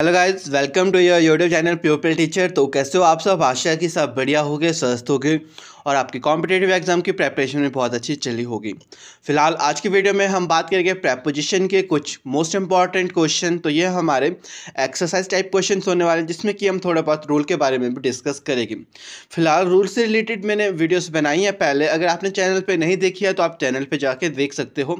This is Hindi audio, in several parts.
hello guys welcome to your YouTube channel people teacher तो कैसे हो आप सब आशा की सब बढ़िया हो गए स्वस्थ हो गए और आपकी कॉम्पिटेटिव एग्जाम की प्रेपरेशन भी बहुत अच्छी चली होगी फिलहाल आज की वीडियो में हम बात करेंगे प्रेपोजिशन के कुछ मोस्ट इंपॉर्टेंट क्वेश्चन तो ये हमारे एक्सरसाइज टाइप क्वेश्चन होने वाले हैं जिसमें कि हम थोड़ा बहुत रूल के बारे में भी डिस्कस करेंगे फिलहाल रूल से रिलेटेड मैंने वीडियोज़ बनाई हैं पहले अगर आपने चैनल पर नहीं देखी है तो आप चैनल पर जाके देख सकते हो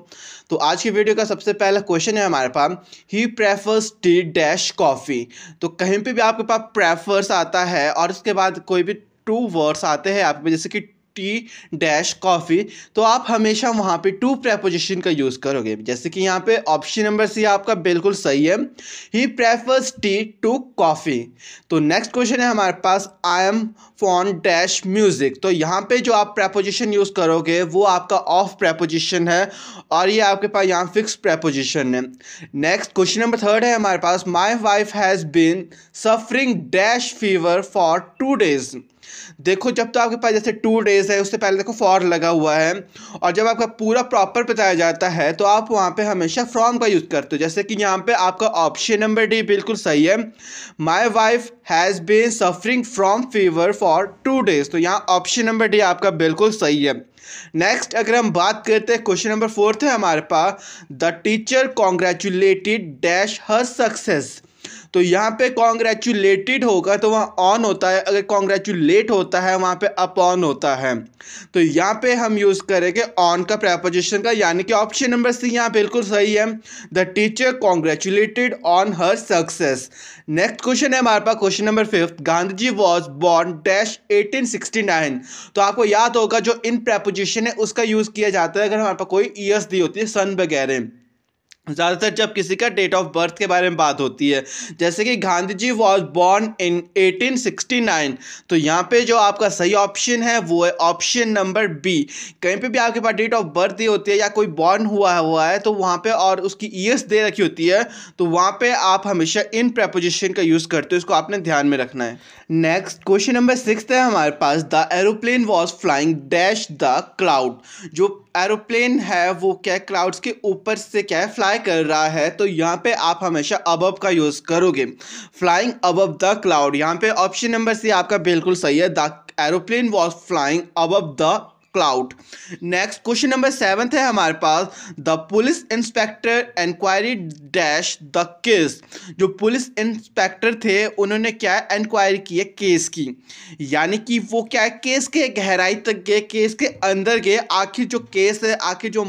तो आज की वीडियो का सबसे पहला क्वेश्चन है हमारे पास he prefers tea dash coffee तो कहीं पर भी आपके पास प्रेफर्स आता है और उसके बाद कोई भी टू वर्ड्स आते हैं आप में जैसे कि टी डैश कॉफ़ी तो आप हमेशा वहाँ पे टू प्रेपोजिशन का यूज़ करोगे जैसे कि यहाँ पे ऑप्शन नंबर सी आपका बिल्कुल सही है he prefers tea to coffee तो नेक्स्ट क्वेश्चन है हमारे पास I am fond dash music तो यहाँ पे जो आप प्रेपोजिशन यूज़ करोगे वो आपका ऑफ प्रेपोजिशन है और ये आपके पास यहाँ फिक्स प्रेपोजिशन है नेक्स्ट क्वेश्चन नंबर थर्ड है हमारे पास my wife has been suffering dash fever for two days देखो जब तो आपके पास जैसे टू डेज़ है उससे पहले देखो फॉर लगा हुआ है और जब आपका पूरा प्रॉपर बताया जाता है तो आप वहाँ पे हमेशा फ्रॉम का यूज़ करते हो जैसे कि यहाँ पे आपका ऑप्शन नंबर डी बिल्कुल सही है my wife has been suffering from fever for two days तो यहाँ ऑप्शन नंबर डी आपका बिल्कुल सही है नेक्स्ट अगर हम बात करते हैं क्वेश्चन नंबर फोर्थ है हमारे पास the teacher congratulated dash her success तो यहाँ पे कॉन्ग्रेचुलेटेड होगा तो वहाँ ऑन होता है अगर कॉन्ग्रेचुलेट होता है वहाँ पे ऑन होता है तो यहाँ पे हम यूज़ करेंगे ऑन का प्रेपोजिशन का यानी कि ऑप्शन नंबर सी यहाँ बिल्कुल सही है the teacher congratulated on her success next question है हमारे पास question number fifth Gandhi ji was born dash eighteen तो आपको याद होगा जो इन प्रेपोजिशन है उसका यूज़ किया जाता है अगर हमारे पास कोई ईयर्स दी होती है सन वगैरह ज़्यादातर जब किसी का डेट ऑफ बर्थ के बारे में बात होती है जैसे कि Gandhi ji was born in 1869 तो यहाँ पे जो आपका सही ऑप्शन है वो है ऑप्शन नंबर बी कहीं पे भी आपके पास डेट ऑफ बर्थ दी होती है या कोई बॉर्न हुआ हुआ है तो वहाँ पे और उसकी ईयर्स दे रखी होती है तो वहाँ पे आप हमेशा इन प्रपोजिशन का यूज़ करते हो इसको आपने ध्यान में रखना है नेक्स्ट क्वेश्चन नंबर सिक्स है हमारे पास the aeroplane was flying dash the cloud जो एरोप्लेन है वो क्या क्लाउड्स के ऊपर से क्या है फ्लाई फ्लाई कर रहा है तो यहाँ पे आप हमेशा अबब का यूज़ करोगे फ्लाइंग अबब द क्लाउड यहाँ पे ऑप्शन नंबर सी आपका बिल्कुल सही है the aeroplane was flying above the cloud next question number seven है हमारे पास the police inspector enquiry dash the case जो पुलिस इंस्पेक्टर थे उन्होंने क्या इंक्वायरी की है केस की यानी कि वो क्या है केस के गहराई तक गए केस के अंदर गए आखिर जो केस है आखिर जो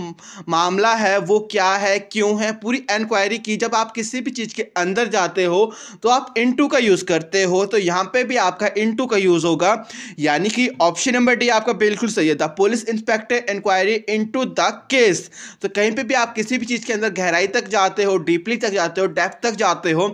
मामला है वो क्या है क्यों है पूरी इंक्वायरी की जब आप किसी भी चीज़ के अंदर जाते हो तो आप इनटू का यूज़ करते हो तो यहाँ पे भी आपका इनटू का यूज़ होगा यानी कि ऑप्शन नंबर डी आपका बिल्कुल सही है the police inspector inquiry into the case तो कहीं पे भी आप किसी भी चीज़ के अंदर गहराई तक जाते हो डीपली तक जाते हो डेप्थ तक जाते हो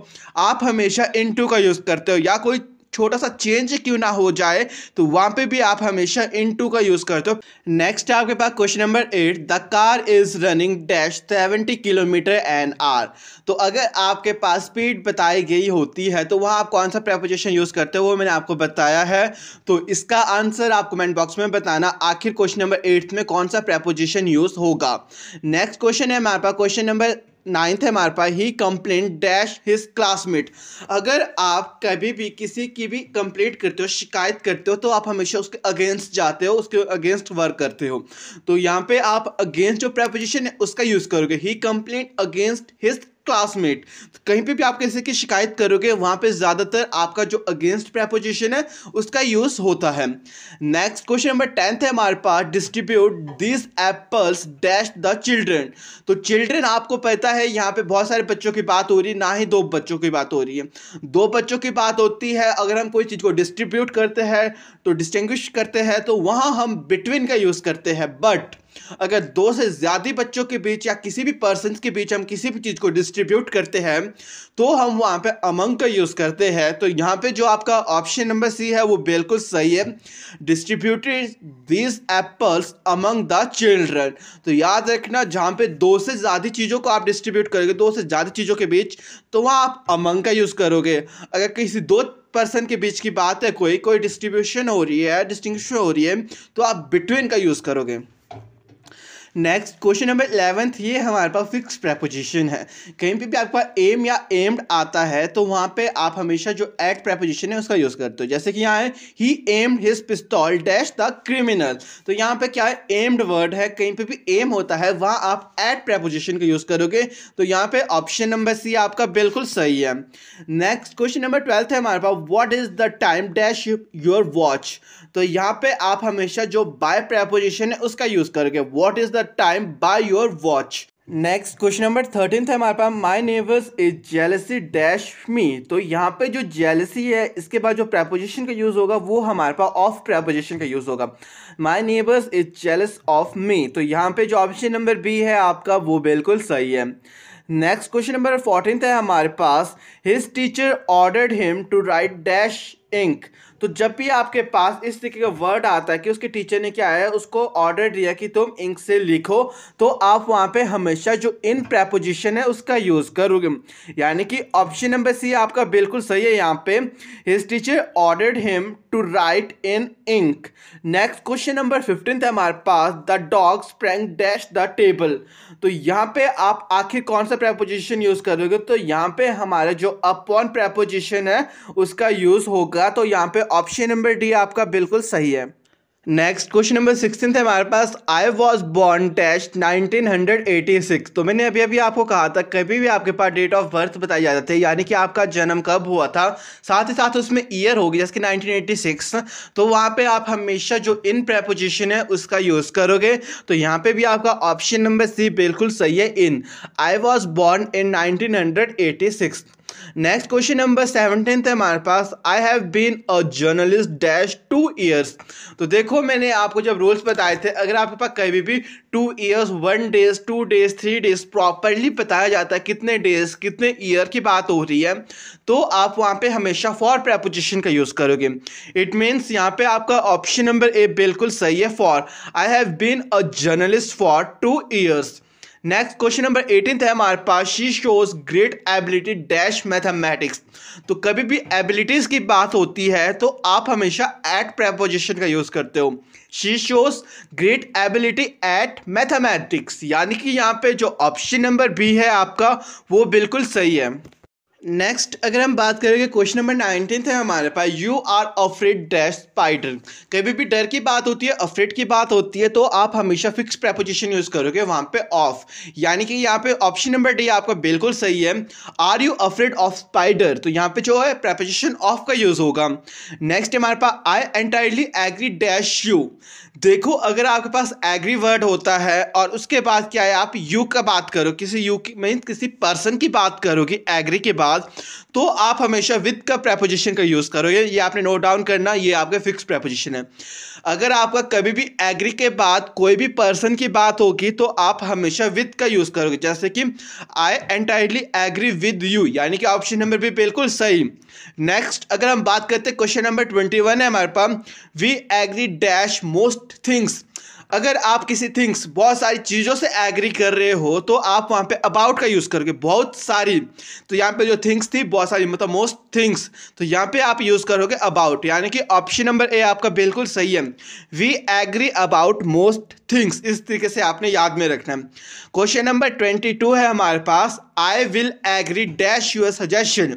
आप हमेशा इनटू का यूज़ करते हो या कोई छोटा सा चेंज क्यों ना हो जाए तो वहाँ पे भी आप हमेशा इन टू का यूज़ करते हो नेक्स्ट आपके पास question number eight the car is running dash seventy kilometre an hour तो अगर आपके पास स्पीड बताई गई होती है तो वहां आप कौन सा प्रेपोजिशन यूज़ करते हो वो मैंने आपको बताया है तो इसका आंसर आप कमेंट बॉक्स में बताना आखिर क्वेश्चन नंबर एट्थ में कौन सा प्रेपोजिशन यूज़ होगा नेक्स्ट क्वेश्चन है हमारे पास क्वेश्चन नंबर नाइन्थ है हमारे पास he complaint dash his classmate अगर आप कभी भी किसी की भी कंप्लेंट करते हो शिकायत करते हो तो आप हमेशा उसके अगेंस्ट जाते हो उसके अगेंस्ट वर्क करते हो तो यहाँ पे आप अगेंस्ट जो प्रेपोजिशन है उसका यूज़ करोगे he complaint against his classmate तो कहीं पे भी आप किसी की शिकायत करोगे वहाँ पे ज़्यादातर आपका जो अगेंस्ट प्रेपोजिशन है उसका यूज़ होता है नेक्स्ट क्वेश्चन नंबर टेंथ है हमारे पास distribute this apples dash the children तो चिल्ड्रन आपको पता है यहाँ पे बहुत सारे बच्चों की बात हो रही है ना ही दो बच्चों की बात हो रही है दो बच्चों की बात होती है अगर हम कोई चीज़ को डिस्ट्रीब्यूट करते हैं तो डिस्टिंग्विश करते हैं तो वहाँ हम बिटवीन का यूज़ करते हैं बट अगर दो से ज़्यादा बच्चों के बीच या किसी भी पर्सन के बीच हम किसी भी चीज़ को डिस्ट्रीब्यूट करते हैं तो हम वहाँ पे अमंग का यूज़ करते हैं तो यहाँ पे जो आपका ऑप्शन नंबर सी है वो बिल्कुल सही है distributed these apples among the children तो याद रखना जहाँ पे दो से ज़्यादा चीज़ों को आप डिस्ट्रीब्यूट करोगे दो से ज़्यादा चीज़ों के बीच तो वहाँ आप अमंग का यूज़ करोगे अगर किसी दो पर्सन के बीच की बात है कोई कोई डिस्ट्रीब्यूशन हो रही है डिस्टिंग हो रही है तो आप बिटवीन का यूज़ करोगे नेक्स्ट क्वेश्चन नंबर इलेवेंथ ये हमारे पास फिक्स प्रेपोजिशन है कहीं पे भी आपका एम या एम्ड आता है तो वहाँ पे आप हमेशा जो एट प्रेपोजिशन है उसका यूज़ करते हो जैसे कि यहाँ है ही एम्ड हिज पिस्तौल डैश द क्रिमिनल तो यहाँ पे क्या है एम्ड वर्ड है कहीं पे भी एम होता है वहाँ आप एट प्रेपोजिशन का यूज़ करोगे तो यहाँ पर ऑप्शन नंबर सी आपका बिल्कुल सही है नेक्स्ट क्वेश्चन नंबर ट्वेल्थ है हमारे पास what is the time dash your watch तो यहाँ पे आप हमेशा जो बाय प्रेपोजिशन है उसका यूज़ करोगे what is the time by your watch next question number thirteen था हमारे पास my neighbours is jealousy dash me तो यहाँ पे जो जेलसी है इसके बाद जो प्रेपोजिशन का यूज़ होगा वो हमारे पास ऑफ प्रेपोजिशन का यूज़ होगा my neighbours is jealous of me तो यहाँ पे जो ऑप्शन नंबर बी है आपका वो बिल्कुल सही है नेक्स्ट क्वेश्चन नंबर फोर्टीन है हमारे पास his teacher ordered him to write dash ink तो जब भी आपके पास इस तरीके का वर्ड आता है कि उसके टीचर ने क्या है उसको ऑर्डर दिया कि तुम इंक से लिखो तो आप वहाँ पे हमेशा जो इन प्रेपोजिशन है उसका यूज़ करोगे यानी कि ऑप्शन नंबर सी आपका बिल्कुल सही है यहाँ पे his teacher order him to write in ink next question number fifteen है हमारे पास the dog sprang dash the table तो यहाँ पे आप आखिर कौन सा प्रेपोजिशन यूज़ करोगे तो यहाँ पे हमारे जो अपॉन प्रेपोजिशन है उसका यूज़ होगा तो यहाँ पे ऑप्शन नंबर डी आपका बिल्कुल सही है नेक्स्ट क्वेश्चन नंबर सिक्सटीन है हमारे पास आई वॉज बॉर्न टेस्ट 1986 तो मैंने अभी अभी आपको कहा था कभी भी आपके पास डेट ऑफ बर्थ बताई जाती है यानी कि आपका जन्म कब हुआ था साथ ही साथ उसमें ईयर होगी जैसे कि 1986 तो वहाँ पे आप हमेशा जो इन प्रेपोजिशन है उसका यूज़ करोगे तो यहाँ पे भी आपका ऑप्शन नंबर सी बिल्कुल सही है in I was born in nineteen next question number seventeen है हमारे पास I have been a journalist dash two years तो देखो मैंने आपको जब रूल्स बताए थे अगर आपके पास कभी भी two years one days two days three days properly बताया जाता है कितने डेज कितने ईयर की बात हो रही है तो आप वहाँ पे हमेशा फॉर प्रपोजिशन का यूज़ करोगे इट मीन्स यहाँ पे आपका ऑप्शन नंबर ए बिल्कुल सही है for I have been a journalist for two years next question number eighteen है हमारे पास she shows great ability dash mathematics तो कभी भी एबिलिटीज़ की बात होती है तो आप हमेशा एट प्रपोजिशन का यूज़ करते हो she shows great ability at mathematics यानी कि यहाँ पे जो ऑप्शन नंबर बी है आपका वो बिल्कुल सही है नेक्स्ट अगर हम बात करेंगे क्वेश्चन नंबर नाइनटीन है हमारे पास you are afraid dash spider कभी भी डर की बात होती है अफ्रेड की बात होती है तो आप हमेशा फिक्स प्रेपोजिशन यूज़ करोगे वहाँ पे ऑफ यानी कि यहाँ पे ऑप्शन नंबर डी आपका बिल्कुल सही है are you afraid of spider तो यहाँ पे जो है प्रेपोजिशन ऑफ का यूज़ होगा नेक्स्ट हमारे पास I entirely agree dash you देखो अगर आपके पास एग्री वर्ड होता है और उसके बाद क्या है आप यू का बात करो किसी यू की मीन किसी पर्सन की बात करोगे एग्री के बाद बाद तो आप हमेशा विद का प्रेपोजिशन का यूज़ करोगे ये आपने नोट डाउन करना ये आपका फिक्स प्रेपोजिशन है अगर आपका कभी भी एग्री के बाद कोई भी पर्सन की बात होगी तो आप हमेशा विद का यूज़ करोगे जैसे कि I entirely agree with you यानी कि ऑप्शन नंबर भी बिल्कुल सही नेक्स्ट अगर हम बात करते क्वेश्चन नंबर ट्वेंटी वन है हमारे पास we agree dash most things अगर आप किसी थिंग्स बहुत सारी चीज़ों से एग्री कर रहे हो तो आप वहाँ पे अबाउट का यूज़ करोगे बहुत सारी तो यहाँ पे जो थिंग्स थी बहुत सारी मतलब मोस्ट थिंग्स तो यहाँ पे आप यूज़ करोगे अबाउट यानी कि ऑप्शन नंबर ए आपका बिल्कुल सही है we agree about most things इस तरीके से आपने याद में रखना है क्वेश्चन नंबर ट्वेंटी है हमारे पास I will agree dash your suggestion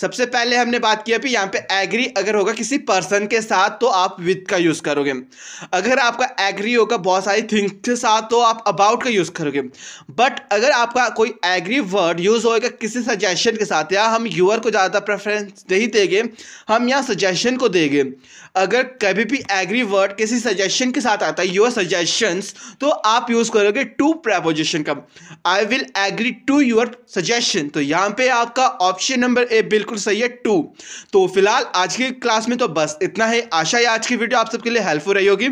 सबसे पहले हमने बात किया अभी यहाँ पे एग्री अगर होगा किसी पर्सन के साथ तो आप विद का यूज़ करोगे अगर आपका एग्री होगा बहुत सारी थिंग्स के साथ तो आप अबाउट का यूज़ करोगे बट अगर आपका कोई एग्री वर्ड यूज़ होएगा किसी सजेशन के साथ या हम यूअर को ज़्यादा प्रेफरेंस नहीं देंगे हम यहाँ सजेशन को देंगे अगर कभी भी एग्री वर्ड किसी सजेशन के साथ आता है योर सजेशंस तो आप यूज़ करोगे टू प्रपोजिशन का I will agree to your suggestion तो यहाँ पे आपका ऑप्शन नंबर ए बिल्कुल सही है टू तो फिलहाल आज की क्लास में तो बस इतना है आशा है आज की वीडियो आप सबके लिए हेल्पफुल रही होगी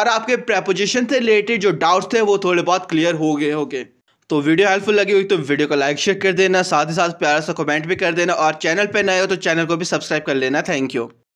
और आपके प्रेपोजिशन से रिलेटेड जो डाउट्स थे वो थोड़े बहुत क्लियर हो गए होंगे तो वीडियो हेल्पफुल लगी हुई तो वीडियो को लाइक शेयर कर देना साथ ही साथ प्यारा सा कमेंट भी कर देना और चैनल पर नए हो तो चैनल को भी सब्सक्राइब कर लेना थैंक यू